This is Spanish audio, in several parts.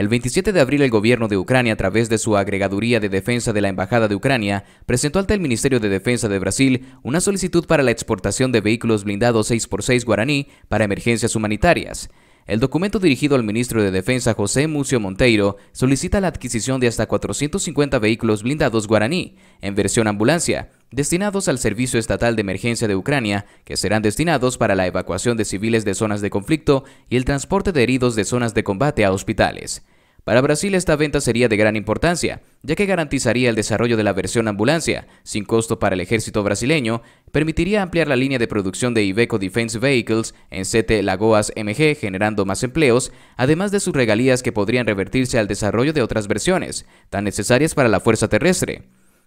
El 27 de abril el gobierno de Ucrania, a través de su agregaduría de defensa de la Embajada de Ucrania, presentó ante el Ministerio de Defensa de Brasil una solicitud para la exportación de vehículos blindados 6x6 guaraní para emergencias humanitarias. El documento dirigido al ministro de Defensa José Mucio Monteiro solicita la adquisición de hasta 450 vehículos blindados guaraní, en versión ambulancia, destinados al Servicio Estatal de Emergencia de Ucrania, que serán destinados para la evacuación de civiles de zonas de conflicto y el transporte de heridos de zonas de combate a hospitales. Para Brasil esta venta sería de gran importancia, ya que garantizaría el desarrollo de la versión ambulancia, sin costo para el ejército brasileño, permitiría ampliar la línea de producción de Iveco Defense Vehicles en CT Lagoas MG generando más empleos, además de sus regalías que podrían revertirse al desarrollo de otras versiones, tan necesarias para la fuerza terrestre.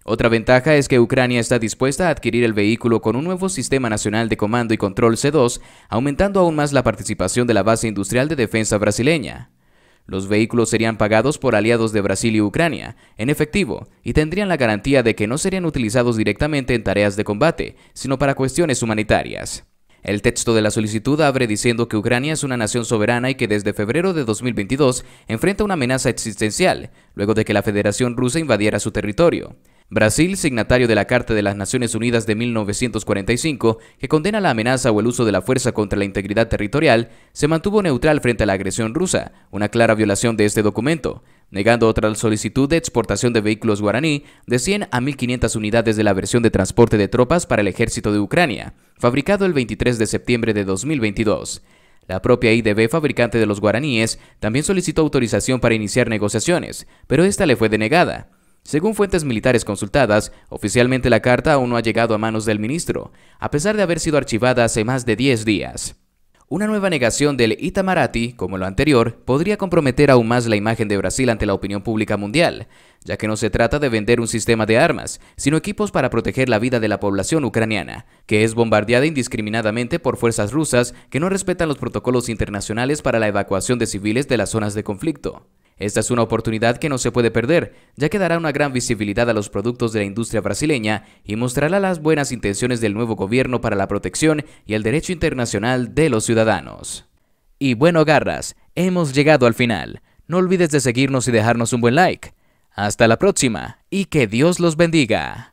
Otra ventaja es que Ucrania está dispuesta a adquirir el vehículo con un nuevo Sistema Nacional de Comando y Control C2, aumentando aún más la participación de la base industrial de defensa brasileña. Los vehículos serían pagados por aliados de Brasil y Ucrania, en efectivo, y tendrían la garantía de que no serían utilizados directamente en tareas de combate, sino para cuestiones humanitarias. El texto de la solicitud abre diciendo que Ucrania es una nación soberana y que desde febrero de 2022 enfrenta una amenaza existencial, luego de que la Federación Rusa invadiera su territorio. Brasil, signatario de la Carta de las Naciones Unidas de 1945, que condena la amenaza o el uso de la fuerza contra la integridad territorial, se mantuvo neutral frente a la agresión rusa, una clara violación de este documento, negando otra solicitud de exportación de vehículos guaraní de 100 a 1.500 unidades de la versión de transporte de tropas para el ejército de Ucrania, fabricado el 23 de septiembre de 2022. La propia IDB, fabricante de los guaraníes, también solicitó autorización para iniciar negociaciones, pero esta le fue denegada. Según fuentes militares consultadas, oficialmente la carta aún no ha llegado a manos del ministro, a pesar de haber sido archivada hace más de 10 días. Una nueva negación del Itamaraty, como lo anterior, podría comprometer aún más la imagen de Brasil ante la opinión pública mundial, ya que no se trata de vender un sistema de armas, sino equipos para proteger la vida de la población ucraniana, que es bombardeada indiscriminadamente por fuerzas rusas que no respetan los protocolos internacionales para la evacuación de civiles de las zonas de conflicto. Esta es una oportunidad que no se puede perder, ya que dará una gran visibilidad a los productos de la industria brasileña y mostrará las buenas intenciones del nuevo gobierno para la protección y el derecho internacional de los ciudadanos. Y bueno, garras, hemos llegado al final. No olvides de seguirnos y dejarnos un buen like. Hasta la próxima y que Dios los bendiga.